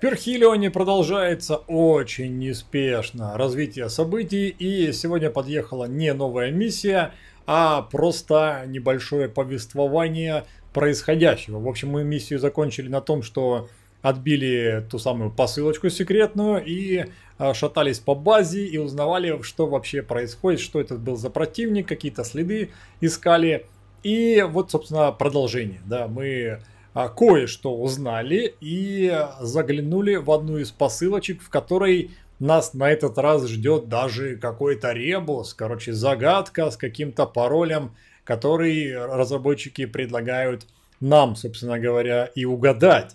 Перхилионе продолжается очень неспешно развитие событий, и сегодня подъехала не новая миссия, а просто небольшое повествование происходящего. В общем, мы миссию закончили на том, что отбили ту самую посылочку секретную и а, шатались по базе и узнавали, что вообще происходит, что это был за противник, какие-то следы искали. И вот, собственно, продолжение. Да, мы а, кое-что узнали и заглянули в одну из посылочек, в которой нас на этот раз ждет даже какой-то ребус, короче, загадка с каким-то паролем, который разработчики предлагают нам, собственно говоря, и угадать.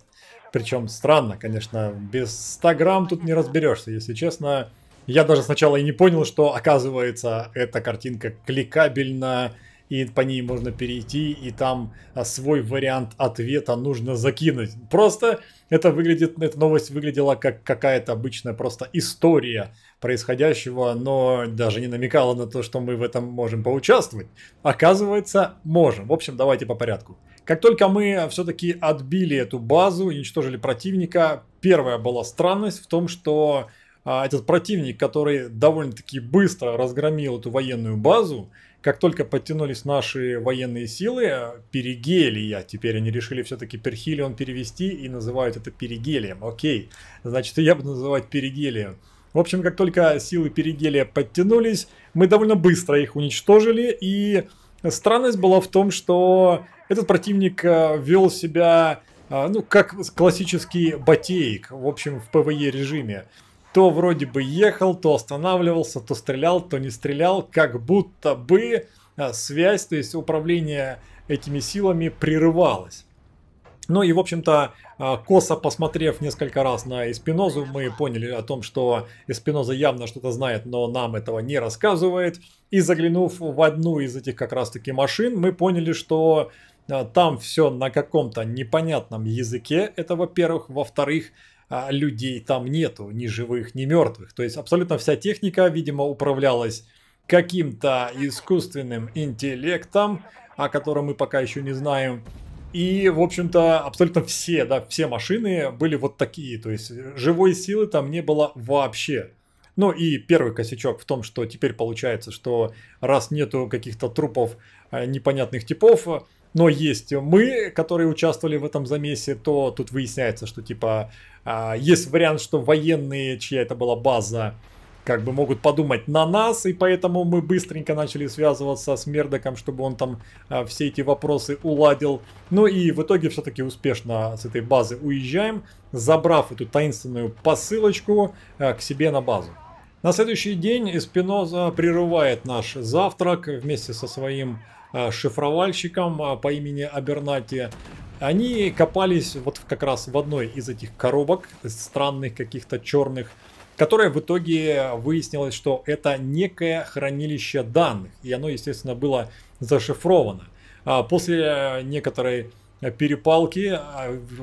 Причем странно, конечно, без 100 грамм тут не разберешься, если честно. Я даже сначала и не понял, что оказывается эта картинка кликабельна и по ней можно перейти, и там а, свой вариант ответа нужно закинуть. Просто это выглядит, эта новость выглядела как какая-то обычная просто история происходящего, но даже не намекала на то, что мы в этом можем поучаствовать. Оказывается, можем. В общем, давайте по порядку. Как только мы все-таки отбили эту базу, уничтожили противника, первая была странность в том, что а этот противник, который довольно-таки быстро разгромил эту военную базу, как только подтянулись наши военные силы, э, Перигелия, теперь они решили все-таки Перхилион перевести и называют это Перигелием. Окей, значит, я буду называть Перигелием. В общем, как только силы Перигелия подтянулись, мы довольно быстро их уничтожили. И странность была в том, что этот противник э, вел себя э, ну, как классический батеек, в общем, в ПВЕ режиме то вроде бы ехал, то останавливался, то стрелял, то не стрелял, как будто бы а, связь, то есть управление этими силами прерывалось. Ну и, в общем-то, а, косо посмотрев несколько раз на Эспинозу, мы поняли о том, что Эспиноза явно что-то знает, но нам этого не рассказывает. И заглянув в одну из этих как раз-таки машин, мы поняли, что а, там все на каком-то непонятном языке, это во-первых. Во-вторых, а, людей там нету, ни живых, ни мертвых. То есть абсолютно вся техника, видимо, управлялась каким-то искусственным интеллектом, о котором мы пока еще не знаем. И, в общем-то, абсолютно все, да, все машины были вот такие. То есть э, живой силы там не было вообще. Ну и первый косячок в том, что теперь получается, что раз нету каких-то трупов э, непонятных типов, но есть мы, которые участвовали в этом замесе, то тут выясняется, что типа а, есть вариант, что военные, чья это была база, как бы могут подумать на нас, и поэтому мы быстренько начали связываться с Мердоком, чтобы он там а, все эти вопросы уладил. Ну и в итоге все-таки успешно с этой базы уезжаем, забрав эту таинственную посылочку а, к себе на базу. На следующий день Спиноза прерывает наш завтрак вместе со своим а, шифровальщиком а, по имени Абернати. Они копались вот как раз в одной из этих коробок, странных каких-то черных, которая в итоге выяснилось, что это некое хранилище данных, и оно, естественно, было зашифровано. А после некоторой перепалки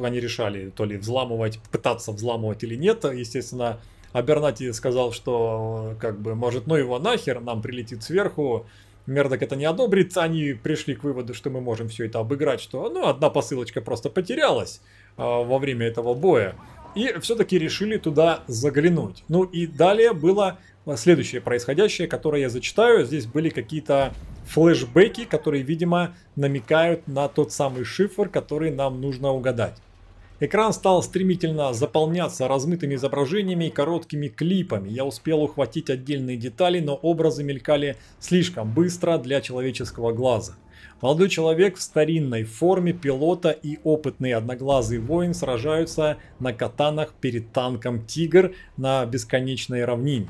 они решали то ли взламывать, пытаться взламывать или нет, естественно, а Бернати сказал, что как бы может, ну его нахер, нам прилетит сверху. Мердок это не одобрит, они пришли к выводу, что мы можем все это обыграть, что ну, одна посылочка просто потерялась э, во время этого боя. И все-таки решили туда заглянуть. Ну и далее было а, следующее происходящее, которое я зачитаю. Здесь были какие-то флешбеки, которые, видимо, намекают на тот самый шифр, который нам нужно угадать. Экран стал стремительно заполняться размытыми изображениями и короткими клипами. Я успел ухватить отдельные детали, но образы мелькали слишком быстро для человеческого глаза. Молодой человек в старинной форме пилота и опытный одноглазый воин сражаются на катанах перед танком «Тигр» на бесконечной равнине.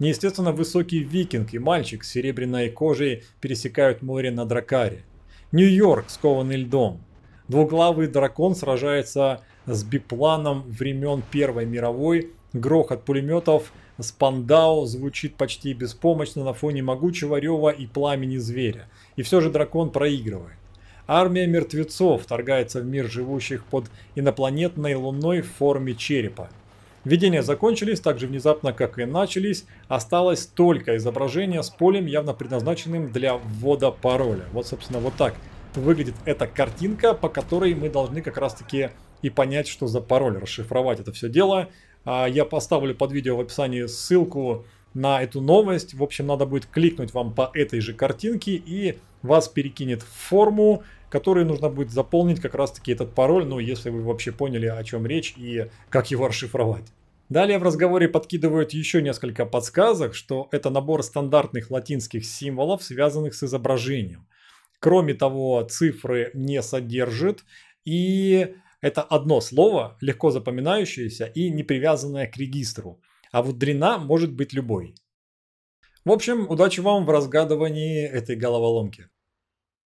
Неестественно высокий викинг и мальчик с серебряной кожей пересекают море на Дракаре. Нью-Йорк, скованный льдом. Двуглавый дракон сражается с бипланом времен Первой мировой. Грохот пулеметов Спандау звучит почти беспомощно на фоне могучего рева и пламени зверя. И все же дракон проигрывает. Армия мертвецов вторгается в мир живущих под инопланетной луной в форме черепа. Видения закончились так же внезапно, как и начались. Осталось только изображение с полем, явно предназначенным для ввода пароля. Вот, собственно, вот так выглядит эта картинка, по которой мы должны как раз-таки и понять, что за пароль, расшифровать это все дело. А, я поставлю под видео в описании ссылку на эту новость. В общем, надо будет кликнуть вам по этой же картинке и вас перекинет в форму, которую нужно будет заполнить как раз-таки этот пароль, ну, если вы вообще поняли, о чем речь и как его расшифровать. Далее в разговоре подкидывают еще несколько подсказок, что это набор стандартных латинских символов, связанных с изображением. Кроме того, цифры не содержит. И это одно слово, легко запоминающееся и не привязанное к регистру. А вот дрена может быть любой. В общем, удачи вам в разгадывании этой головоломки.